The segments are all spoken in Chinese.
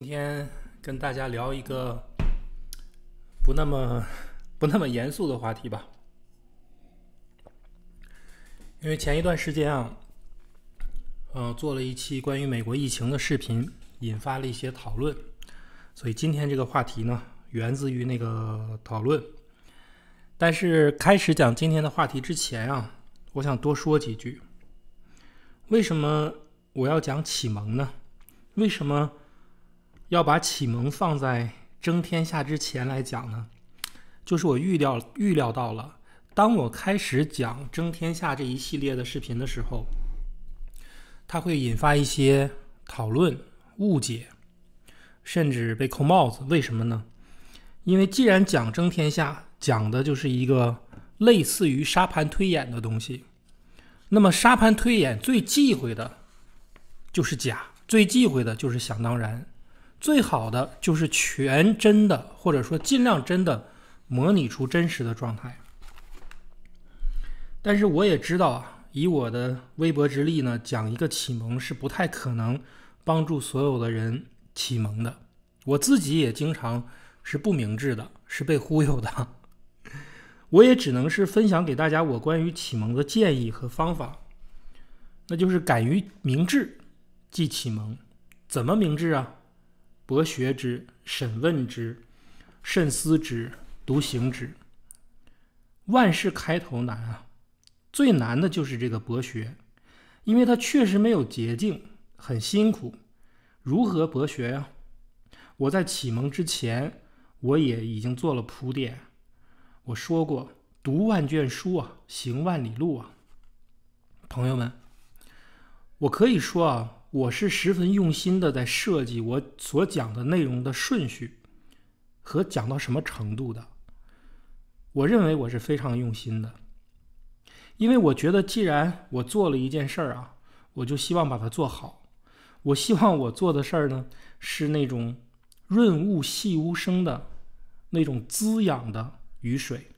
今天跟大家聊一个不那么不那么严肃的话题吧，因为前一段时间啊，呃，做了一期关于美国疫情的视频，引发了一些讨论，所以今天这个话题呢，源自于那个讨论。但是开始讲今天的话题之前啊，我想多说几句。为什么我要讲启蒙呢？为什么？要把启蒙放在争天下之前来讲呢，就是我预料预料到了，当我开始讲争天下这一系列的视频的时候，它会引发一些讨论、误解，甚至被扣帽子。为什么呢？因为既然讲争天下，讲的就是一个类似于沙盘推演的东西，那么沙盘推演最忌讳的就是假，最忌讳的就是想当然。最好的就是全真的，或者说尽量真的模拟出真实的状态。但是我也知道啊，以我的微薄之力呢，讲一个启蒙是不太可能帮助所有的人启蒙的。我自己也经常是不明智的，是被忽悠的。我也只能是分享给大家我关于启蒙的建议和方法，那就是敢于明智即启蒙。怎么明智啊？博学之，审问之，慎思之，笃行之。万事开头难啊，最难的就是这个博学，因为它确实没有捷径，很辛苦。如何博学呀？我在启蒙之前，我也已经做了铺垫。我说过，读万卷书啊，行万里路啊。朋友们，我可以说啊。我是十分用心的在设计我所讲的内容的顺序和讲到什么程度的。我认为我是非常用心的，因为我觉得既然我做了一件事儿啊，我就希望把它做好。我希望我做的事儿呢是那种润物细无声的那种滋养的雨水，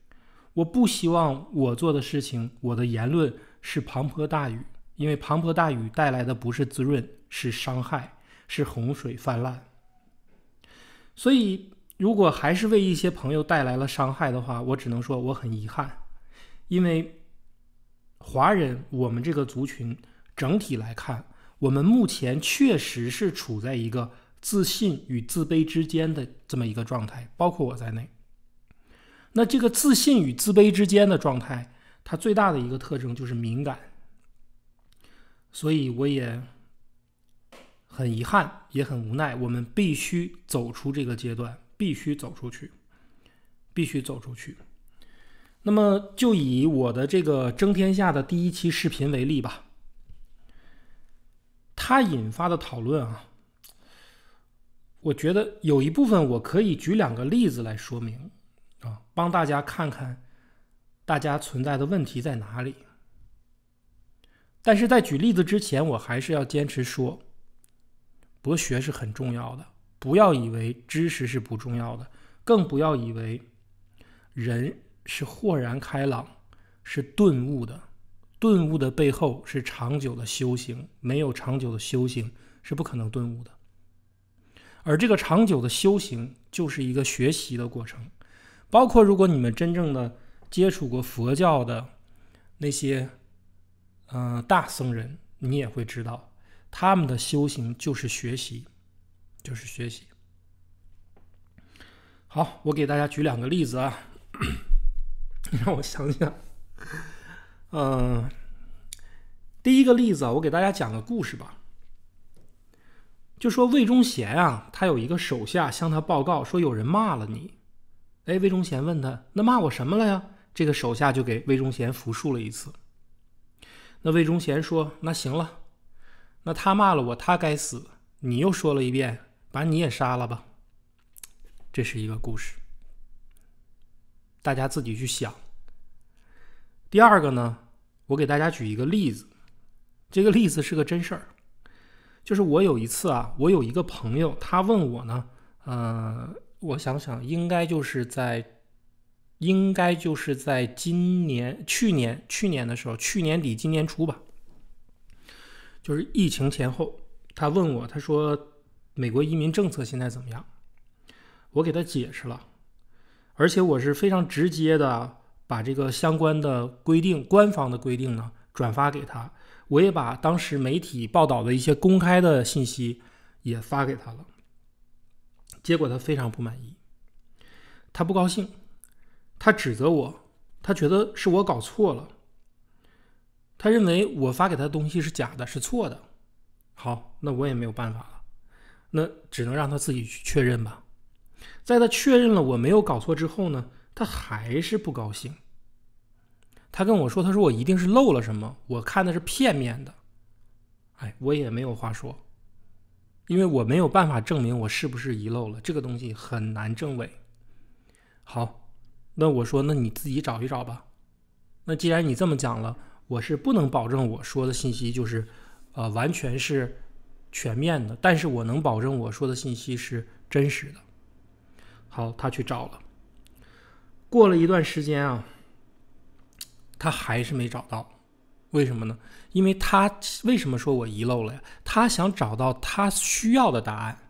我不希望我做的事情、我的言论是滂泼大雨。因为磅礴大雨带来的不是滋润，是伤害，是洪水泛滥。所以，如果还是为一些朋友带来了伤害的话，我只能说我很遗憾。因为华人，我们这个族群整体来看，我们目前确实是处在一个自信与自卑之间的这么一个状态，包括我在内。那这个自信与自卑之间的状态，它最大的一个特征就是敏感。所以我也很遗憾，也很无奈。我们必须走出这个阶段，必须走出去，必须走出去。那么，就以我的这个“争天下”的第一期视频为例吧。它引发的讨论啊，我觉得有一部分我可以举两个例子来说明啊，帮大家看看大家存在的问题在哪里。但是在举例子之前，我还是要坚持说，博学是很重要的。不要以为知识是不重要的，更不要以为人是豁然开朗、是顿悟的。顿悟的背后是长久的修行，没有长久的修行是不可能顿悟的。而这个长久的修行就是一个学习的过程，包括如果你们真正的接触过佛教的那些。嗯，大僧人，你也会知道，他们的修行就是学习，就是学习。好，我给大家举两个例子啊，让我想想。嗯，第一个例子，我给大家讲个故事吧。就说魏忠贤啊，他有一个手下向他报告说有人骂了你。哎，魏忠贤问他，那骂我什么了呀？这个手下就给魏忠贤复述了一次。那魏忠贤说：“那行了，那他骂了我，他该死。你又说了一遍，把你也杀了吧。”这是一个故事，大家自己去想。第二个呢，我给大家举一个例子，这个例子是个真事儿，就是我有一次啊，我有一个朋友，他问我呢，呃，我想想，应该就是在。应该就是在今年、去年、去年的时候，去年底今年初吧，就是疫情前后，他问我，他说美国移民政策现在怎么样？我给他解释了，而且我是非常直接的把这个相关的规定、官方的规定呢转发给他，我也把当时媒体报道的一些公开的信息也发给他了。结果他非常不满意，他不高兴。他指责我，他觉得是我搞错了。他认为我发给他的东西是假的，是错的。好，那我也没有办法了，那只能让他自己去确认吧。在他确认了我没有搞错之后呢，他还是不高兴。他跟我说：“他说我一定是漏了什么，我看的是片面的。”哎，我也没有话说，因为我没有办法证明我是不是遗漏了这个东西，很难证伪。好。那我说，那你自己找一找吧。那既然你这么讲了，我是不能保证我说的信息就是，呃，完全是全面的，但是我能保证我说的信息是真实的。好，他去找了。过了一段时间啊，他还是没找到，为什么呢？因为他为什么说我遗漏了呀？他想找到他需要的答案。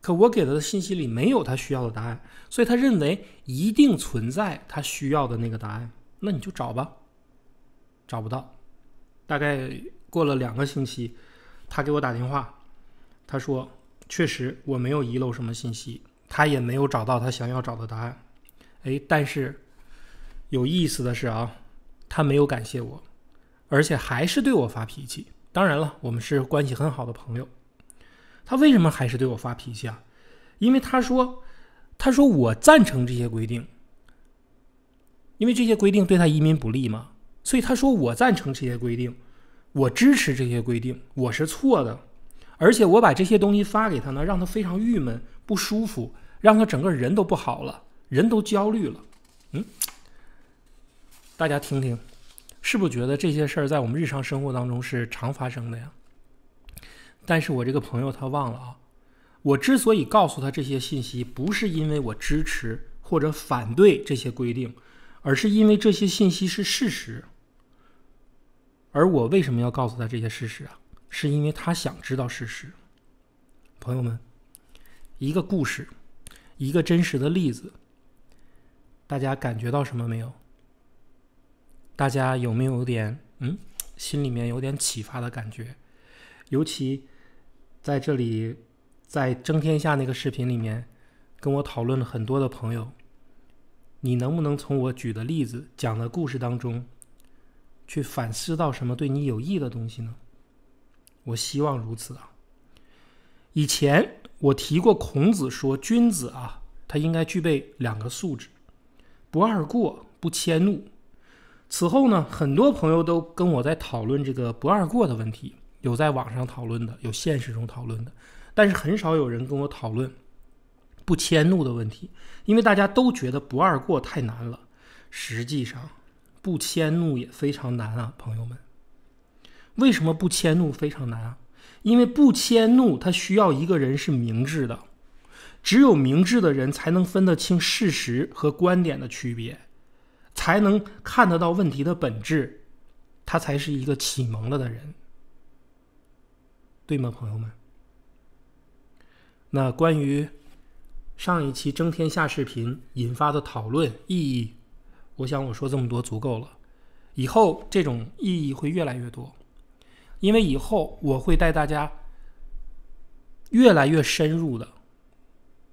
可我给他的信息里没有他需要的答案，所以他认为一定存在他需要的那个答案。那你就找吧，找不到。大概过了两个星期，他给我打电话，他说：“确实我没有遗漏什么信息，他也没有找到他想要找的答案。”哎，但是有意思的是啊，他没有感谢我，而且还是对我发脾气。当然了，我们是关系很好的朋友。他为什么还是对我发脾气啊？因为他说，他说我赞成这些规定，因为这些规定对他移民不利嘛。所以他说我赞成这些规定，我支持这些规定，我是错的，而且我把这些东西发给他呢，让他非常郁闷、不舒服，让他整个人都不好了，人都焦虑了。嗯，大家听听，是不是觉得这些事儿在我们日常生活当中是常发生的呀？但是我这个朋友他忘了啊。我之所以告诉他这些信息，不是因为我支持或者反对这些规定，而是因为这些信息是事实。而我为什么要告诉他这些事实啊？是因为他想知道事实。朋友们，一个故事，一个真实的例子，大家感觉到什么没有？大家有没有点嗯，心里面有点启发的感觉？尤其。在这里，在争天下那个视频里面，跟我讨论了很多的朋友，你能不能从我举的例子讲的故事当中，去反思到什么对你有益的东西呢？我希望如此啊。以前我提过孔子说君子啊，他应该具备两个素质：不贰过，不迁怒。此后呢，很多朋友都跟我在讨论这个不贰过的问题。有在网上讨论的，有现实中讨论的，但是很少有人跟我讨论不迁怒的问题，因为大家都觉得不二过太难了。实际上，不迁怒也非常难啊，朋友们。为什么不迁怒非常难啊？因为不迁怒，他需要一个人是明智的，只有明智的人才能分得清事实和观点的区别，才能看得到问题的本质，他才是一个启蒙了的人。对吗，朋友们？那关于上一期《争天下》视频引发的讨论、意义，我想我说这么多足够了。以后这种意义会越来越多，因为以后我会带大家越来越深入的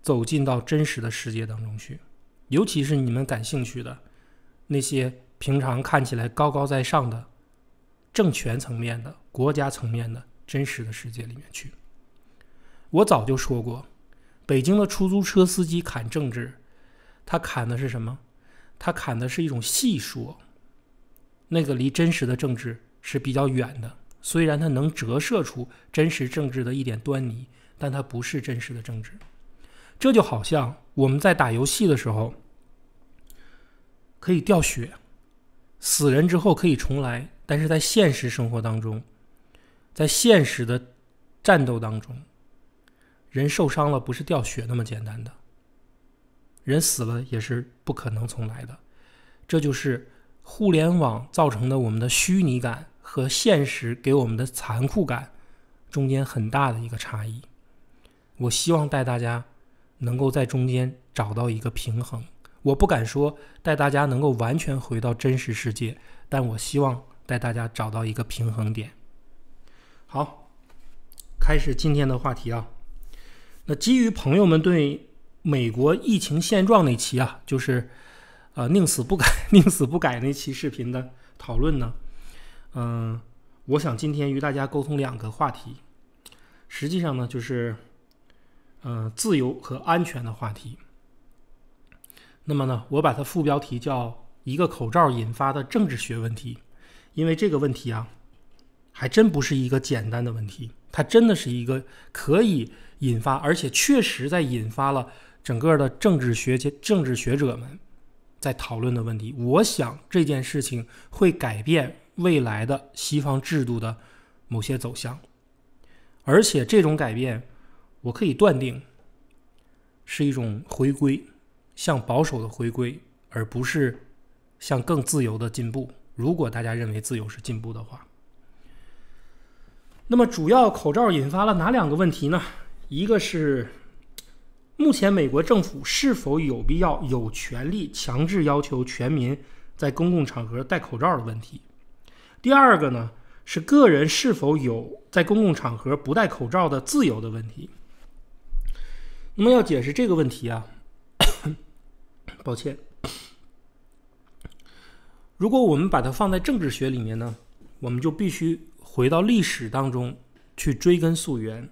走进到真实的世界当中去，尤其是你们感兴趣的那些平常看起来高高在上的政权层面的、国家层面的。真实的世界里面去，我早就说过，北京的出租车司机砍政治，他砍的是什么？他砍的是一种戏说，那个离真实的政治是比较远的。虽然它能折射出真实政治的一点端倪，但它不是真实的政治。这就好像我们在打游戏的时候可以掉血，死人之后可以重来，但是在现实生活当中。在现实的战斗当中，人受伤了不是掉血那么简单的，人死了也是不可能重来的。这就是互联网造成的我们的虚拟感和现实给我们的残酷感中间很大的一个差异。我希望带大家能够在中间找到一个平衡。我不敢说带大家能够完全回到真实世界，但我希望带大家找到一个平衡点。好，开始今天的话题啊。那基于朋友们对美国疫情现状那期啊，就是呃宁死不改 宁死不改那期视频的讨论呢，嗯，我想今天与大家沟通两个话题。实际上呢，就是呃自由和安全的话题。那么呢，我把它副标题叫一个口罩引发的政治学问题，因为这个问题啊。还真不是一个简单的问题，它真的是一个可以引发，而且确实在引发了整个的政治学、政治学者们在讨论的问题。我想这件事情会改变未来的西方制度的某些走向，而且这种改变，我可以断定是一种回归，向保守的回归，而不是向更自由的进步。如果大家认为自由是进步的话。那么，主要口罩引发了哪两个问题呢？一个是，目前美国政府是否有必要、有权利强制要求全民在公共场合戴口罩的问题；第二个呢，是个人是否有在公共场合不戴口罩的自由的问题。那么，要解释这个问题啊，抱歉，如果我们把它放在政治学里面呢，我们就必须。回到历史当中去追根溯源，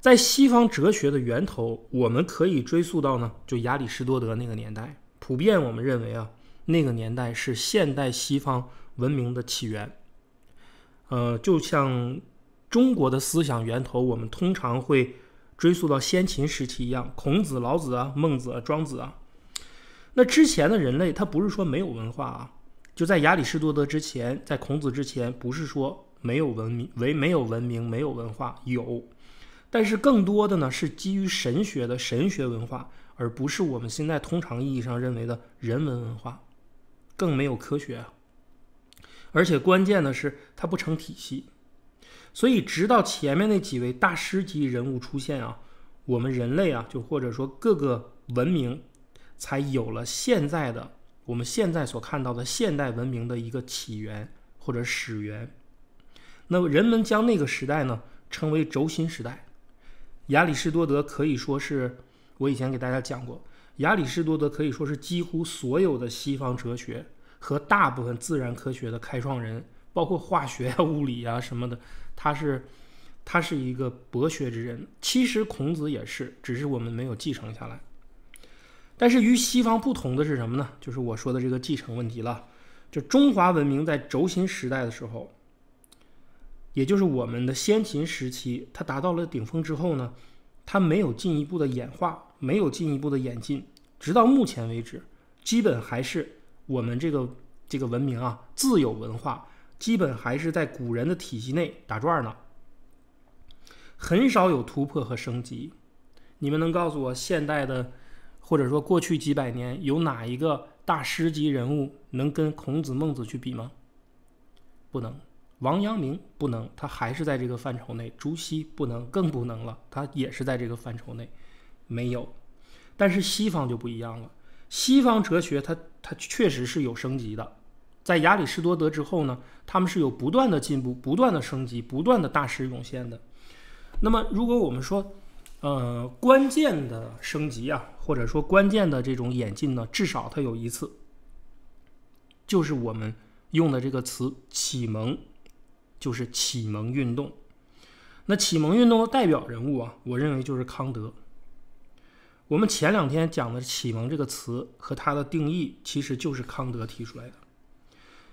在西方哲学的源头，我们可以追溯到呢，就亚里士多德那个年代。普遍我们认为啊，那个年代是现代西方文明的起源。呃，就像中国的思想源头，我们通常会追溯到先秦时期一样，孔子、老子啊、孟子啊、庄子啊。那之前的人类，他不是说没有文化啊，就在亚里士多德之前，在孔子之前，不是说。没有文明，唯没有文明，没有文化有，但是更多的呢是基于神学的神学文化，而不是我们现在通常意义上认为的人文文化，更没有科学啊。而且关键的是它不成体系，所以直到前面那几位大师级人物出现啊，我们人类啊，就或者说各个文明才有了现在的我们现在所看到的现代文明的一个起源或者始源。那么人们将那个时代呢称为轴心时代，亚里士多德可以说是我以前给大家讲过，亚里士多德可以说是几乎所有的西方哲学和大部分自然科学的开创人，包括化学啊、物理啊什么的，他是他是一个博学之人。其实孔子也是，只是我们没有继承下来。但是与西方不同的是什么呢？就是我说的这个继承问题了。就中华文明在轴心时代的时候。也就是我们的先秦时期，它达到了顶峰之后呢，它没有进一步的演化，没有进一步的演进，直到目前为止，基本还是我们这个这个文明啊，自有文化，基本还是在古人的体系内打转呢，很少有突破和升级。你们能告诉我，现代的或者说过去几百年，有哪一个大师级人物能跟孔子、孟子去比吗？不能。王阳明不能，他还是在这个范畴内；朱熹不能，更不能了，他也是在这个范畴内，没有。但是西方就不一样了，西方哲学它它确实是有升级的，在亚里士多德之后呢，他们是有不断的进步、不断的升级、不断的大师涌现的。那么，如果我们说，呃，关键的升级啊，或者说关键的这种演进呢，至少它有一次，就是我们用的这个词“启蒙”。就是启蒙运动，那启蒙运动的代表人物啊，我认为就是康德。我们前两天讲的“启蒙”这个词和它的定义，其实就是康德提出来的。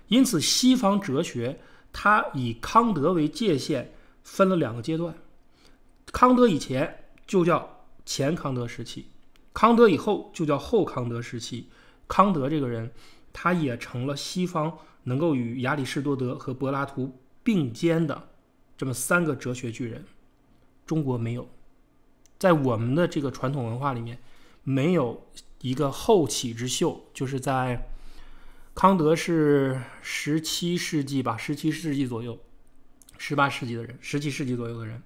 因此，西方哲学它以康德为界限，分了两个阶段：康德以前就叫前康德时期，康德以后就叫后康德时期。康德这个人，他也成了西方能够与亚里士多德和柏拉图。并肩的这么三个哲学巨人，中国没有，在我们的这个传统文化里面，没有一个后起之秀。就是在康德是十七世纪吧，十七世纪左右，十八世纪的人，十七世纪左右的人。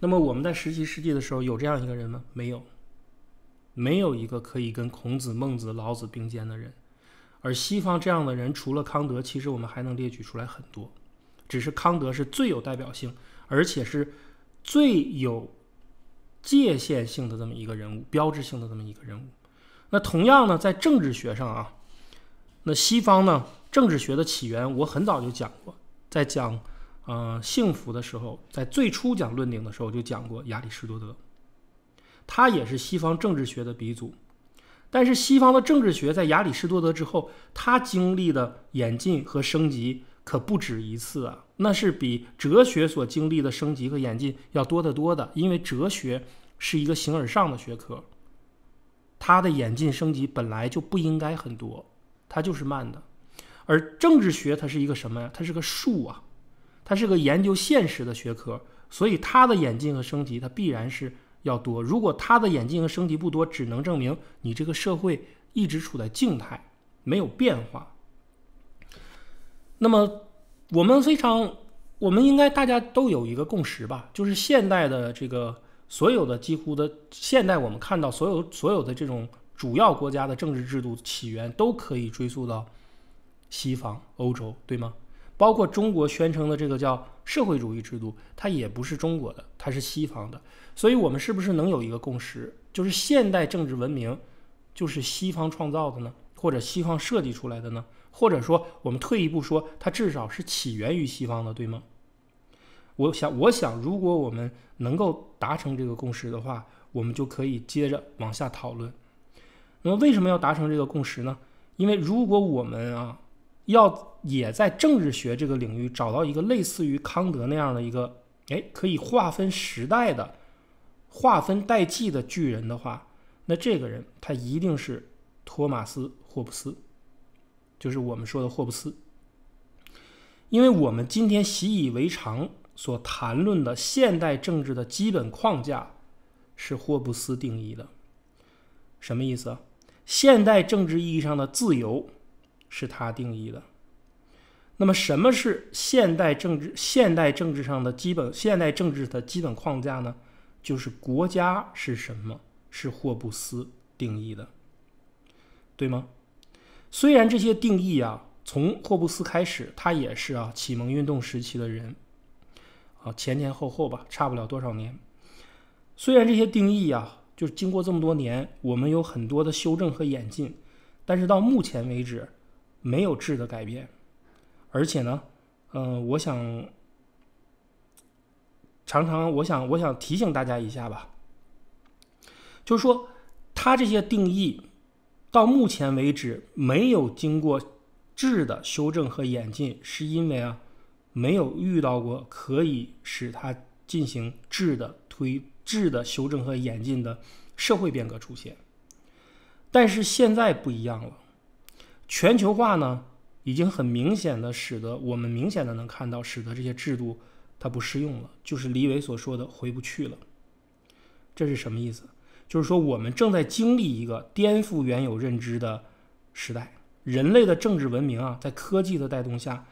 那么我们在十七世纪的时候，有这样一个人吗？没有，没有一个可以跟孔子、孟子、老子并肩的人。而西方这样的人，除了康德，其实我们还能列举出来很多。只是康德是最有代表性，而且是最有界限性的这么一个人物，标志性的这么一个人物。那同样呢，在政治学上啊，那西方呢，政治学的起源，我很早就讲过，在讲嗯幸福的时候，在最初讲论点的时候就讲过亚里士多德，他也是西方政治学的鼻祖。但是西方的政治学在亚里士多德之后，他经历的演进和升级。可不止一次啊！那是比哲学所经历的升级和演进要多得多的，因为哲学是一个形而上的学科，它的演进升级本来就不应该很多，它就是慢的。而政治学它是一个什么呀？它是个树啊，它是个研究现实的学科，所以它的演进和升级它必然是要多。如果它的演进和升级不多，只能证明你这个社会一直处在静态，没有变化。那么，我们非常，我们应该大家都有一个共识吧，就是现代的这个所有的几乎的现代，我们看到所有所有的这种主要国家的政治制度起源都可以追溯到西方欧洲，对吗？包括中国宣称的这个叫社会主义制度，它也不是中国的，它是西方的。所以，我们是不是能有一个共识，就是现代政治文明就是西方创造的呢？或者西方设计出来的呢？或者说，我们退一步说，它至少是起源于西方的，对吗？我想，我想，如果我们能够达成这个共识的话，我们就可以接着往下讨论。那么，为什么要达成这个共识呢？因为如果我们啊，要也在政治学这个领域找到一个类似于康德那样的一个，哎，可以划分时代的、划分代际的巨人的话，那这个人他一定是托马斯·霍布斯。就是我们说的霍布斯，因为我们今天习以为常所谈论的现代政治的基本框架是霍布斯定义的。什么意思？现代政治意义上的自由是他定义的。那么，什么是现代政治？现代政治上的基本现代政治的基本框架呢？就是国家是什么？是霍布斯定义的，对吗？虽然这些定义啊，从霍布斯开始，他也是啊启蒙运动时期的人，啊前前后后吧，差不了多少年。虽然这些定义啊，就是经过这么多年，我们有很多的修正和演进，但是到目前为止，没有质的改变。而且呢，嗯，我想常常我想我想提醒大家一下吧，就是说他这些定义。到目前为止没有经过质的修正和演进，是因为啊没有遇到过可以使它进行质的推质的修正和演进的社会变革出现。但是现在不一样了，全球化呢已经很明显的使得我们明显的能看到，使得这些制度它不适用了，就是李伟所说的回不去了。这是什么意思？就是说，我们正在经历一个颠覆原有认知的时代。人类的政治文明啊，在科技的带动下，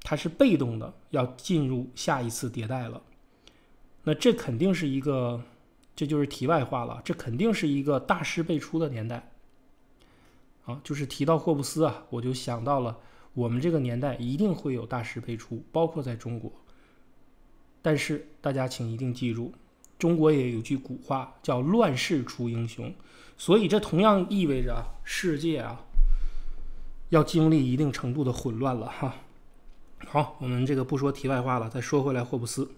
它是被动的要进入下一次迭代了。那这肯定是一个，这就是题外话了。这肯定是一个大师辈出的年代。啊，就是提到霍布斯啊，我就想到了我们这个年代一定会有大师辈出，包括在中国。但是大家请一定记住。中国也有句古话叫“乱世出英雄”，所以这同样意味着世界啊要经历一定程度的混乱了哈。好，我们这个不说题外话了，再说回来，霍布斯。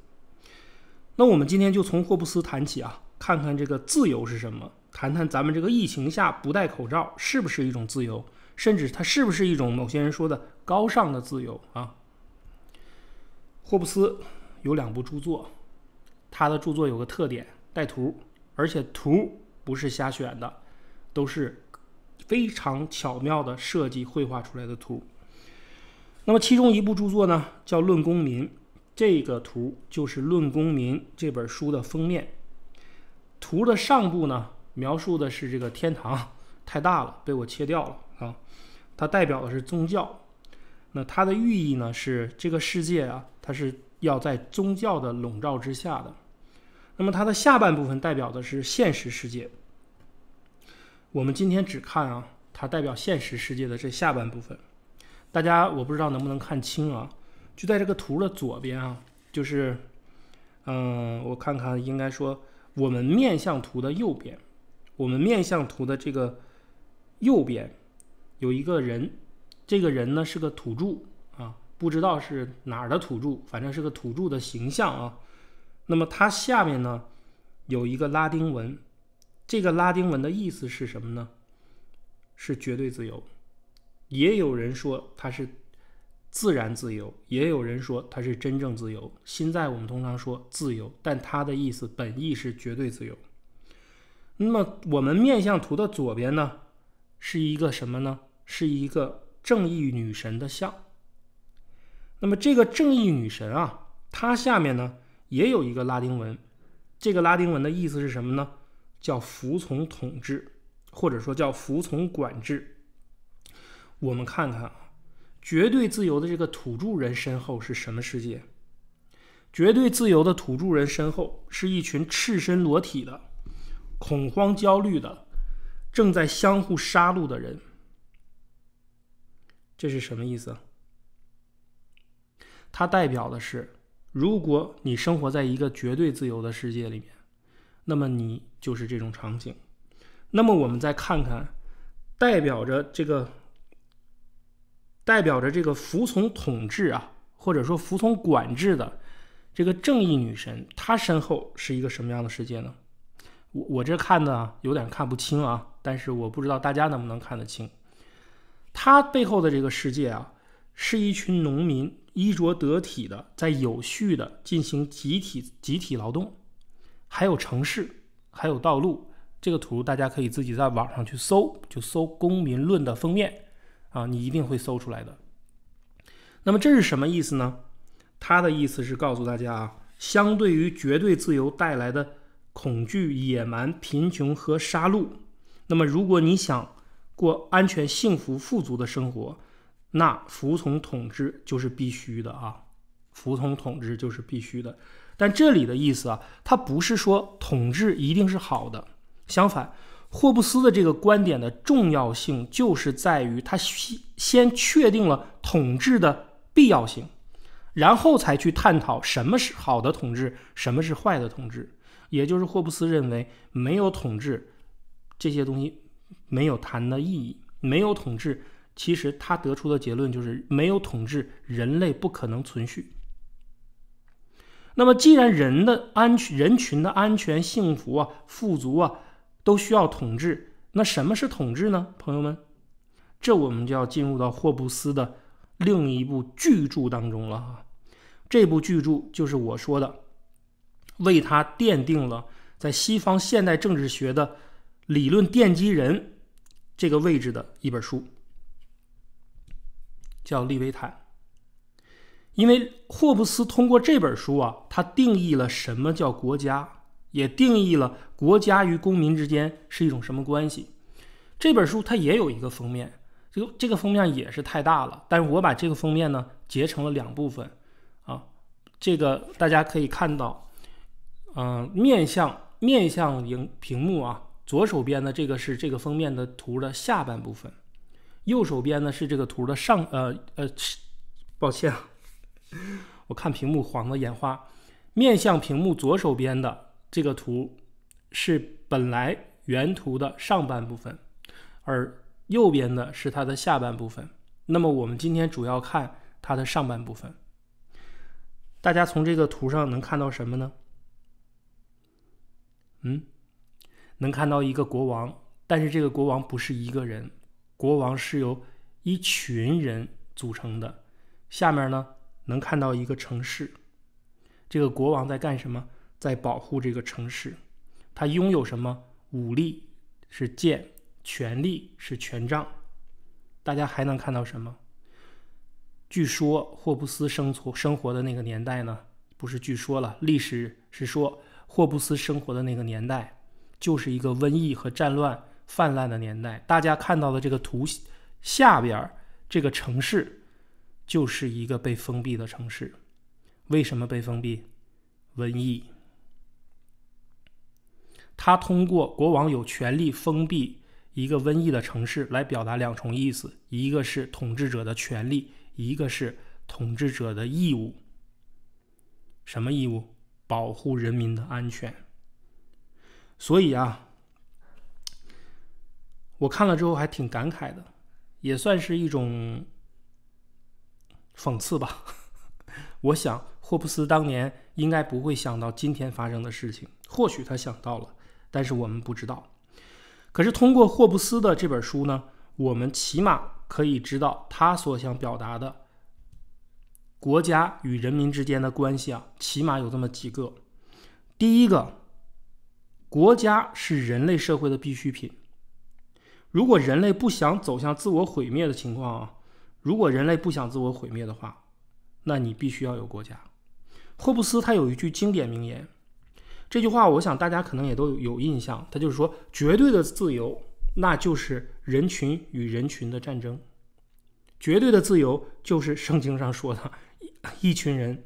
那我们今天就从霍布斯谈起啊，看看这个自由是什么，谈谈咱们这个疫情下不戴口罩是不是一种自由，甚至它是不是一种某些人说的高尚的自由啊。霍布斯有两部著作。他的著作有个特点，带图，而且图不是瞎选的，都是非常巧妙的设计绘画出来的图。那么其中一部著作呢，叫《论公民》，这个图就是《论公民》这本书的封面。图的上部呢，描述的是这个天堂太大了，被我切掉了啊。它代表的是宗教，那它的寓意呢，是这个世界啊，它是要在宗教的笼罩之下的。那么它的下半部分代表的是现实世界。我们今天只看啊，它代表现实世界的这下半部分。大家我不知道能不能看清啊，就在这个图的左边啊，就是，嗯，我看看，应该说我们面向图的右边，我们面向图的这个右边有一个人，这个人呢是个土著啊，不知道是哪儿的土著，反正是个土著的形象啊。那么它下面呢，有一个拉丁文，这个拉丁文的意思是什么呢？是绝对自由。也有人说它是自然自由，也有人说它是真正自由。现在我们通常说自由，但它的意思本意是绝对自由。那么我们面向图的左边呢，是一个什么呢？是一个正义女神的像。那么这个正义女神啊，它下面呢？也有一个拉丁文，这个拉丁文的意思是什么呢？叫服从统治，或者说叫服从管制。我们看看啊，绝对自由的这个土著人身后是什么世界？绝对自由的土著人身后是一群赤身裸体的、恐慌焦虑的、正在相互杀戮的人。这是什么意思？它代表的是。如果你生活在一个绝对自由的世界里面，那么你就是这种场景。那么我们再看看，代表着这个，代表着这个服从统治啊，或者说服从管制的这个正义女神，她身后是一个什么样的世界呢？我我这看的有点看不清啊，但是我不知道大家能不能看得清，她背后的这个世界啊。是一群农民衣着得体的，在有序的进行集体集体劳动，还有城市，还有道路。这个图大家可以自己在网上去搜，就搜《公民论》的封面，啊，你一定会搜出来的。那么这是什么意思呢？他的意思是告诉大家啊，相对于绝对自由带来的恐惧、野蛮、贫穷和杀戮，那么如果你想过安全、幸福、富足的生活。那服从统治就是必须的啊，服从统治就是必须的。但这里的意思啊，它不是说统治一定是好的。相反，霍布斯的这个观点的重要性就是在于他先先确定了统治的必要性，然后才去探讨什么是好的统治，什么是坏的统治。也就是霍布斯认为，没有统治这些东西没有谈的意义，没有统治。其实他得出的结论就是，没有统治，人类不可能存续。那么，既然人的安全、人群的安全、幸福啊、富足啊，都需要统治，那什么是统治呢？朋友们，这我们就要进入到霍布斯的另一部巨著当中了啊！这部巨著就是我说的，为他奠定了在西方现代政治学的理论奠基人这个位置的一本书。叫《利维坦》，因为霍布斯通过这本书啊，他定义了什么叫国家，也定义了国家与公民之间是一种什么关系。这本书它也有一个封面，这个这个封面也是太大了，但是我把这个封面呢截成了两部分啊。这个大家可以看到，嗯，面向面向荧屏幕啊，左手边的这个是这个封面的图的下半部分。右手边呢是这个图的上呃呃，抱歉，我看屏幕晃的眼花。面向屏幕左手边的这个图是本来原图的上半部分，而右边的是它的下半部分。那么我们今天主要看它的上半部分。大家从这个图上能看到什么呢？嗯，能看到一个国王，但是这个国王不是一个人。国王是由一群人组成的，下面呢能看到一个城市，这个国王在干什么？在保护这个城市，他拥有什么？武力是剑，权力是权杖。大家还能看到什么？据说霍布斯生存生活的那个年代呢，不是据说了，历史是说霍布斯生活的那个年代，就是一个瘟疫和战乱。泛滥的年代，大家看到的这个图下边这个城市就是一个被封闭的城市。为什么被封闭？瘟疫。他通过国王有权利封闭一个瘟疫的城市来表达两重意思：一个是统治者的权利，一个是统治者的义务。什么义务？保护人民的安全。所以啊。我看了之后还挺感慨的，也算是一种讽刺吧。我想霍布斯当年应该不会想到今天发生的事情，或许他想到了，但是我们不知道。可是通过霍布斯的这本书呢，我们起码可以知道他所想表达的国家与人民之间的关系啊，起码有这么几个。第一个，国家是人类社会的必需品。如果人类不想走向自我毁灭的情况啊，如果人类不想自我毁灭的话，那你必须要有国家。霍布斯他有一句经典名言，这句话我想大家可能也都有印象，他就是说：绝对的自由，那就是人群与人群的战争；绝对的自由就是圣经上说的，一群人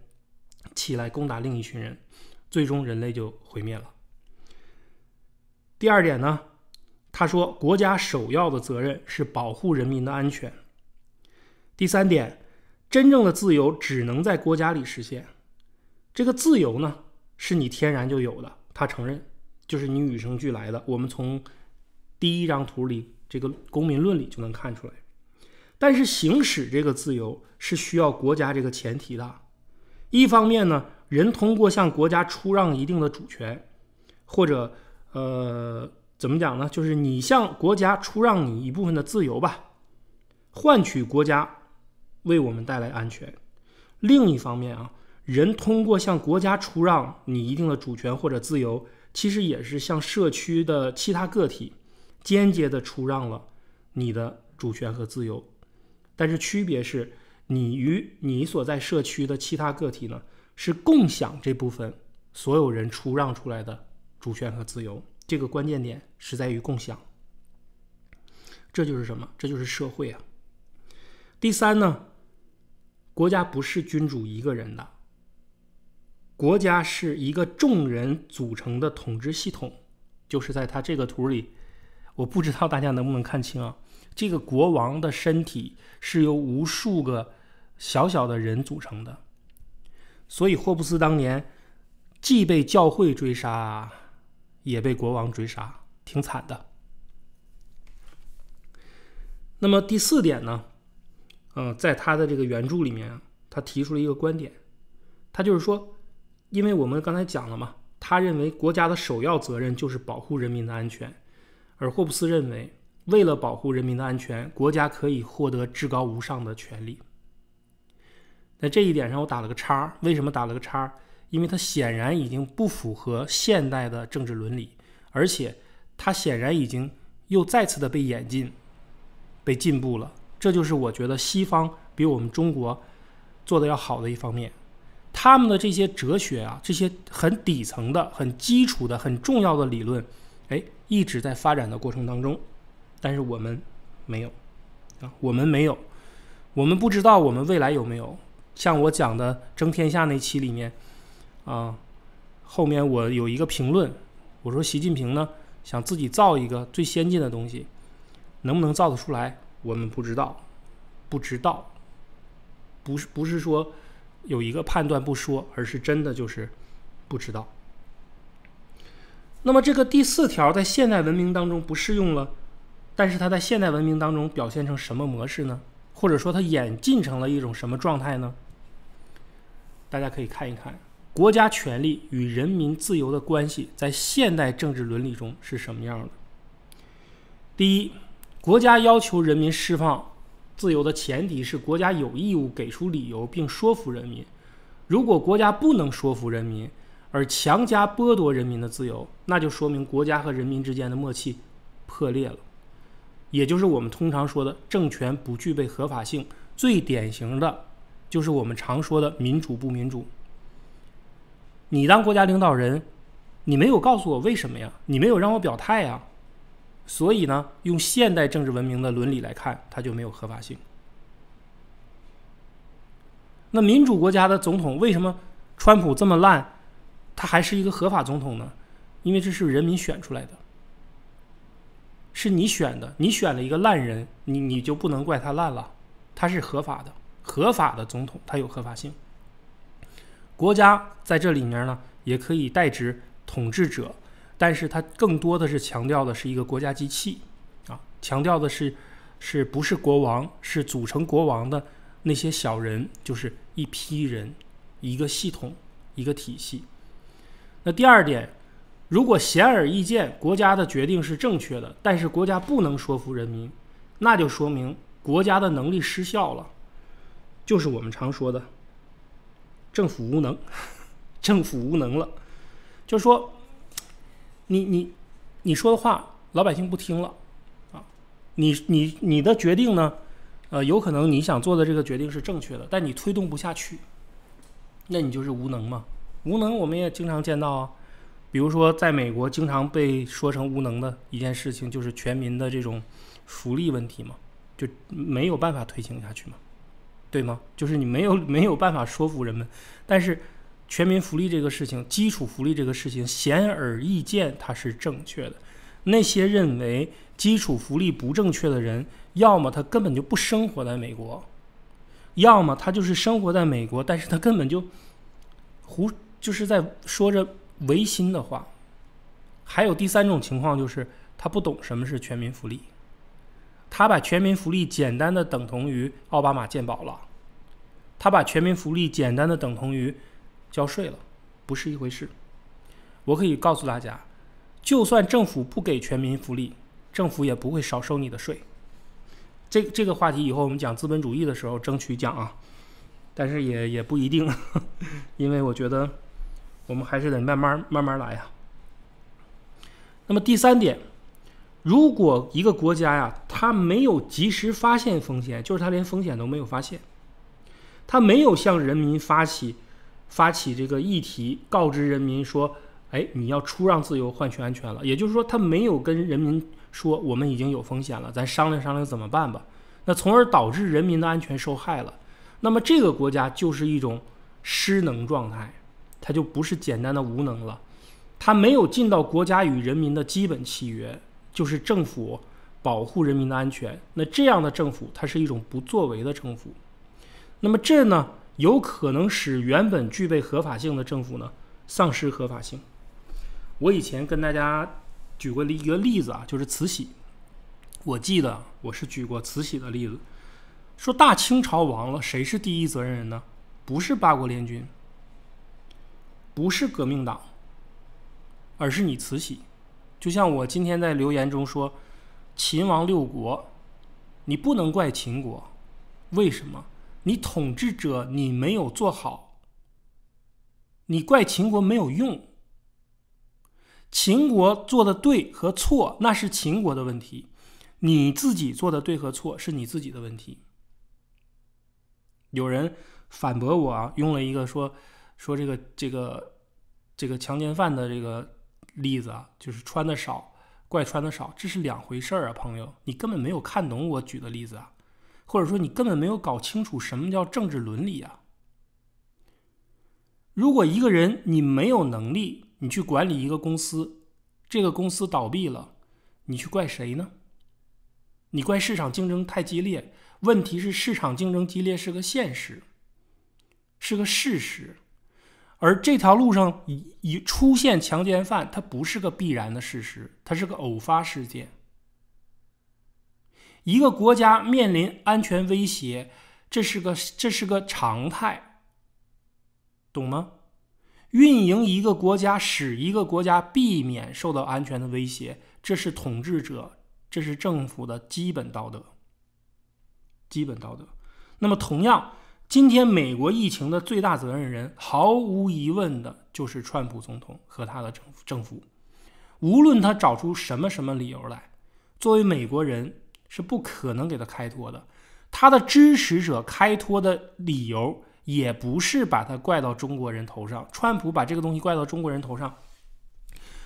起来攻打另一群人，最终人类就毁灭了。第二点呢？他说：“国家首要的责任是保护人民的安全。第三点，真正的自由只能在国家里实现。这个自由呢，是你天然就有的，他承认，就是你与生俱来的。我们从第一张图里，这个《公民论》里就能看出来。但是，行使这个自由是需要国家这个前提的。一方面呢，人通过向国家出让一定的主权，或者呃。”怎么讲呢？就是你向国家出让你一部分的自由吧，换取国家为我们带来安全。另一方面啊，人通过向国家出让你一定的主权或者自由，其实也是向社区的其他个体间接的出让了你的主权和自由。但是区别是你与你所在社区的其他个体呢，是共享这部分所有人出让出来的主权和自由。这个关键点是在于共享，这就是什么？这就是社会啊！第三呢，国家不是君主一个人的，国家是一个众人组成的统治系统。就是在它这个图里，我不知道大家能不能看清啊。这个国王的身体是由无数个小小的人组成的，所以霍布斯当年既被教会追杀。也被国王追杀，挺惨的。那么第四点呢？嗯，在他的这个原著里面，他提出了一个观点，他就是说，因为我们刚才讲了嘛，他认为国家的首要责任就是保护人民的安全，而霍布斯认为，为了保护人民的安全，国家可以获得至高无上的权利。在这一点上，我打了个叉，为什么打了个叉？因为它显然已经不符合现代的政治伦理，而且它显然已经又再次的被演进、被进步了。这就是我觉得西方比我们中国做的要好的一方面。他们的这些哲学啊，这些很底层的、很基础的、很重要的理论，哎，一直在发展的过程当中。但是我们没有啊，我们没有，我们不知道我们未来有没有像我讲的争天下那期里面。啊，后面我有一个评论，我说习近平呢想自己造一个最先进的东西，能不能造得出来？我们不知道，不知道，不是不是说有一个判断不说，而是真的就是不知道。那么这个第四条在现代文明当中不适用了，但是它在现代文明当中表现成什么模式呢？或者说它演进成了一种什么状态呢？大家可以看一看。国家权力与人民自由的关系在现代政治伦理中是什么样的？第一，国家要求人民释放自由的前提是国家有义务给出理由并说服人民。如果国家不能说服人民，而强加剥夺人民的自由，那就说明国家和人民之间的默契破裂了，也就是我们通常说的政权不具备合法性。最典型的就是我们常说的民主不民主。你当国家领导人，你没有告诉我为什么呀？你没有让我表态呀？所以呢，用现代政治文明的伦理来看，它就没有合法性。那民主国家的总统为什么川普这么烂，他还是一个合法总统呢？因为这是人民选出来的，是你选的，你选了一个烂人，你你就不能怪他烂了，他是合法的，合法的总统，他有合法性。国家在这里面呢，也可以代指统治者，但是它更多的是强调的是一个国家机器，啊，强调的是，是不是国王是组成国王的那些小人，就是一批人，一个系统，一个体系。那第二点，如果显而易见国家的决定是正确的，但是国家不能说服人民，那就说明国家的能力失效了，就是我们常说的。政府无能，政府无能了，就是说，你你你说的话老百姓不听了啊，你你你的决定呢，呃，有可能你想做的这个决定是正确的，但你推动不下去，那你就是无能嘛？无能我们也经常见到啊，比如说在美国经常被说成无能的一件事情，就是全民的这种福利问题嘛，就没有办法推行下去嘛。对吗？就是你没有没有办法说服人们，但是全民福利这个事情，基础福利这个事情显而易见它是正确的。那些认为基础福利不正确的人，要么他根本就不生活在美国，要么他就是生活在美国，但是他根本就胡，就是在说着违心的话。还有第三种情况就是他不懂什么是全民福利。他把全民福利简单的等同于奥巴马鉴保了，他把全民福利简单的等同于交税了，不是一回事。我可以告诉大家，就算政府不给全民福利，政府也不会少收你的税。这这个话题以后我们讲资本主义的时候争取讲啊，但是也也不一定，因为我觉得我们还是得慢慢慢慢来呀。那么第三点。如果一个国家呀，它没有及时发现风险，就是它连风险都没有发现，它没有向人民发起发起这个议题，告知人民说，哎，你要出让自由换取安全了。也就是说，它没有跟人民说，我们已经有风险了，咱商量商量怎么办吧。那从而导致人民的安全受害了。那么这个国家就是一种失能状态，它就不是简单的无能了，它没有尽到国家与人民的基本契约。就是政府保护人民的安全，那这样的政府它是一种不作为的政府。那么这呢，有可能使原本具备合法性的政府呢丧失合法性。我以前跟大家举过一个例子啊，就是慈禧。我记得我是举过慈禧的例子，说大清朝亡了，谁是第一责任人呢？不是八国联军，不是革命党，而是你慈禧。就像我今天在留言中说，秦王六国，你不能怪秦国，为什么？你统治者你没有做好，你怪秦国没有用。秦国做的对和错，那是秦国的问题，你自己做的对和错是你自己的问题。有人反驳我啊，用了一个说说这个这个这个强奸犯的这个。例子啊，就是穿的少，怪穿的少，这是两回事儿啊，朋友，你根本没有看懂我举的例子啊，或者说你根本没有搞清楚什么叫政治伦理啊。如果一个人你没有能力，你去管理一个公司，这个公司倒闭了，你去怪谁呢？你怪市场竞争太激烈？问题是市场竞争激烈是个现实，是个事实。而这条路上一出现强奸犯，它不是个必然的事实，它是个偶发事件。一个国家面临安全威胁，这是个这是个常态，懂吗？运营一个国家，使一个国家避免受到安全的威胁，这是统治者，这是政府的基本道德。基本道德。那么同样。今天美国疫情的最大责任人，毫无疑问的就是川普总统和他的政政府。无论他找出什么什么理由来，作为美国人是不可能给他开脱的。他的支持者开脱的理由，也不是把他怪到中国人头上。川普把这个东西怪到中国人头上，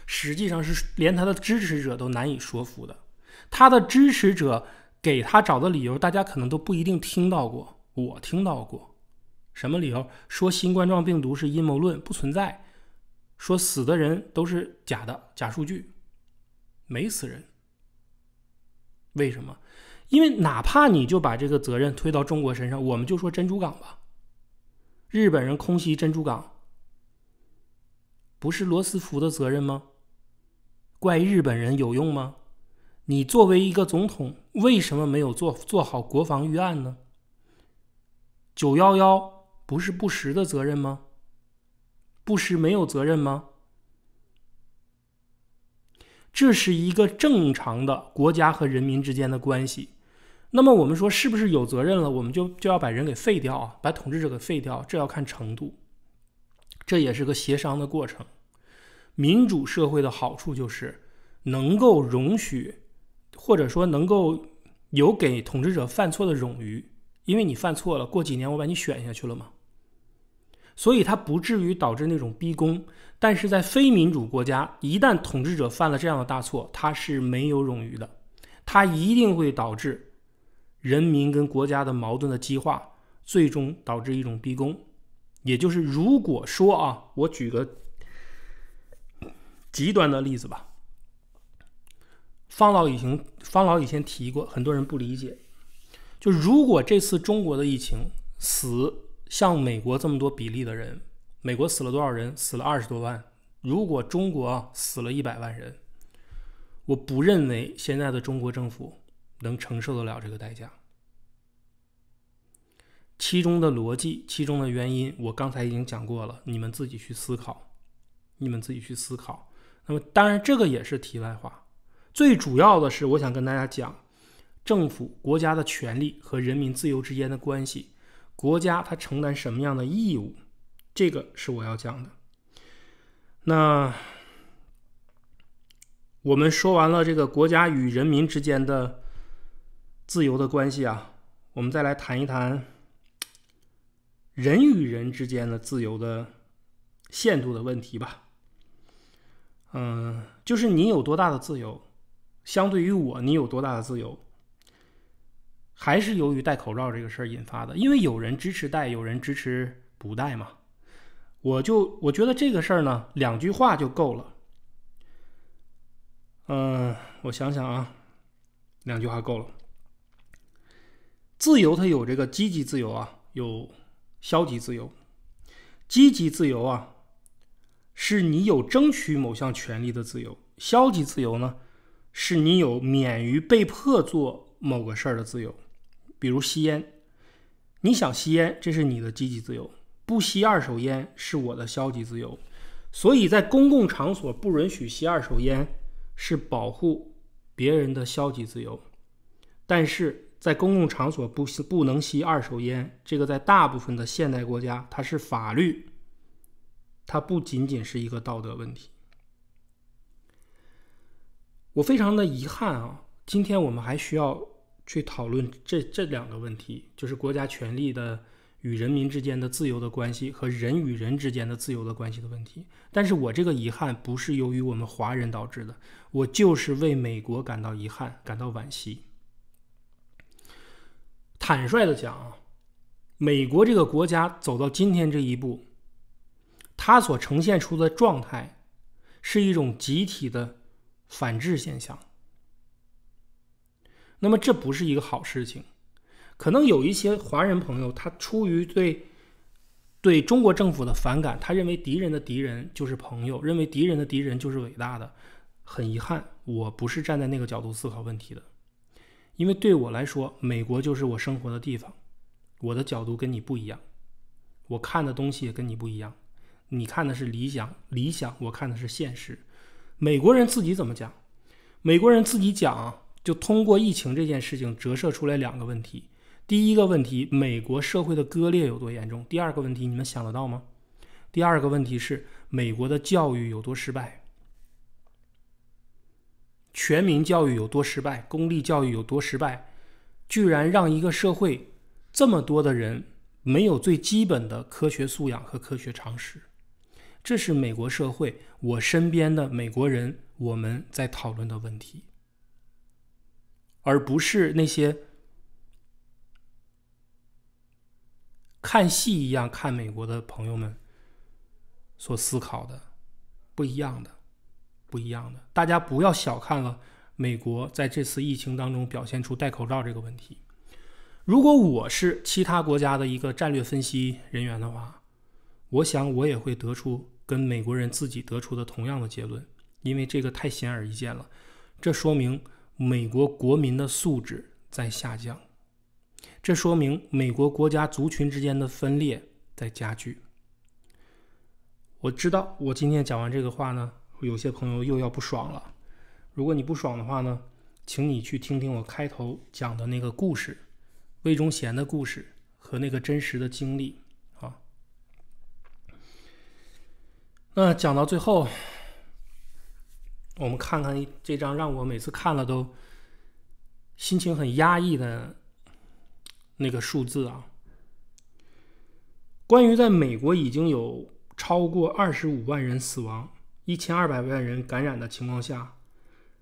实际上是连他的支持者都难以说服的。他的支持者给他找的理由，大家可能都不一定听到过。我听到过，什么理由说新冠状病毒是阴谋论不存在？说死的人都是假的假数据，没死人。为什么？因为哪怕你就把这个责任推到中国身上，我们就说珍珠港吧，日本人空袭珍珠港，不是罗斯福的责任吗？怪日本人有用吗？你作为一个总统，为什么没有做做好国防预案呢？九幺幺不是布什的责任吗？布什没有责任吗？这是一个正常的国家和人民之间的关系。那么我们说，是不是有责任了，我们就就要把人给废掉，把统治者给废掉？这要看程度，这也是个协商的过程。民主社会的好处就是能够容许，或者说能够有给统治者犯错的冗余。因为你犯错了，过几年我把你选下去了嘛。所以它不至于导致那种逼宫。但是在非民主国家，一旦统治者犯了这样的大错，它是没有冗余的，它一定会导致人民跟国家的矛盾的激化，最终导致一种逼宫。也就是，如果说啊，我举个极端的例子吧，方老以前方老以前提过，很多人不理解。就如果这次中国的疫情死像美国这么多比例的人，美国死了多少人？死了二十多万。如果中国死了一百万人，我不认为现在的中国政府能承受得了这个代价。其中的逻辑，其中的原因，我刚才已经讲过了，你们自己去思考，你们自己去思考。那么当然这个也是题外话，最主要的是我想跟大家讲。政府、国家的权利和人民自由之间的关系，国家它承担什么样的义务，这个是我要讲的。那我们说完了这个国家与人民之间的自由的关系啊，我们再来谈一谈人与人之间的自由的限度的问题吧。嗯，就是你有多大的自由，相对于我，你有多大的自由。还是由于戴口罩这个事儿引发的，因为有人支持戴，有人支持不戴嘛。我就我觉得这个事儿呢，两句话就够了。嗯，我想想啊，两句话够了。自由它有这个积极自由啊，有消极自由。积极自由啊，是你有争取某项权利的自由；消极自由呢，是你有免于被迫做某个事儿的自由。比如吸烟，你想吸烟，这是你的积极自由；不吸二手烟是我的消极自由。所以在公共场所不允许吸二手烟，是保护别人的消极自由。但是在公共场所不吸、不能吸二手烟，这个在大部分的现代国家，它是法律，它不仅仅是一个道德问题。我非常的遗憾啊，今天我们还需要。去讨论这这两个问题，就是国家权力的与人民之间的自由的关系和人与人之间的自由的关系的问题。但是我这个遗憾不是由于我们华人导致的，我就是为美国感到遗憾，感到惋惜。坦率的讲啊，美国这个国家走到今天这一步，它所呈现出的状态是一种集体的反制现象。那么这不是一个好事情，可能有一些华人朋友，他出于对对中国政府的反感，他认为敌人的敌人就是朋友，认为敌人的敌人就是伟大的。很遗憾，我不是站在那个角度思考问题的，因为对我来说，美国就是我生活的地方，我的角度跟你不一样，我看的东西也跟你不一样。你看的是理想，理想，我看的是现实。美国人自己怎么讲？美国人自己讲。就通过疫情这件事情折射出来两个问题：第一个问题，美国社会的割裂有多严重；第二个问题，你们想得到吗？第二个问题是美国的教育有多失败，全民教育有多失败，公立教育有多失败，居然让一个社会这么多的人没有最基本的科学素养和科学常识，这是美国社会，我身边的美国人，我们在讨论的问题。而不是那些看戏一样看美国的朋友们所思考的不一样的、不一样的。大家不要小看了美国在这次疫情当中表现出戴口罩这个问题。如果我是其他国家的一个战略分析人员的话，我想我也会得出跟美国人自己得出的同样的结论，因为这个太显而易见了。这说明。美国国民的素质在下降，这说明美国国家族群之间的分裂在加剧。我知道，我今天讲完这个话呢，有些朋友又要不爽了。如果你不爽的话呢，请你去听听我开头讲的那个故事，魏忠贤的故事和那个真实的经历啊。那讲到最后。我们看看这张让我每次看了都心情很压抑的那个数字啊。关于在美国已经有超过二十五万人死亡、一千二百万人感染的情况下，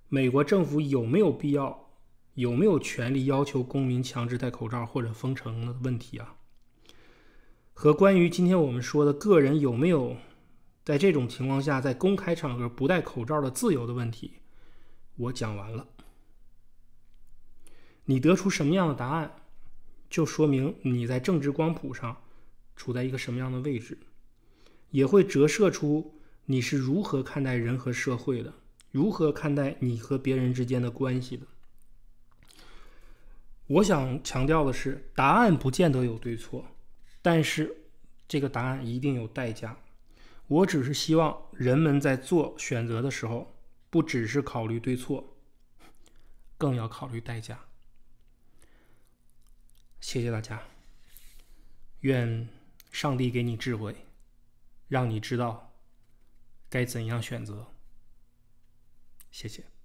美国政府有没有必要、有没有权利要求公民强制戴口罩或者封城的问题啊？和关于今天我们说的个人有没有？在这种情况下，在公开场合不戴口罩的自由的问题，我讲完了。你得出什么样的答案，就说明你在政治光谱上处在一个什么样的位置，也会折射出你是如何看待人和社会的，如何看待你和别人之间的关系的。我想强调的是，答案不见得有对错，但是这个答案一定有代价。我只是希望人们在做选择的时候，不只是考虑对错，更要考虑代价。谢谢大家。愿上帝给你智慧，让你知道该怎样选择。谢谢。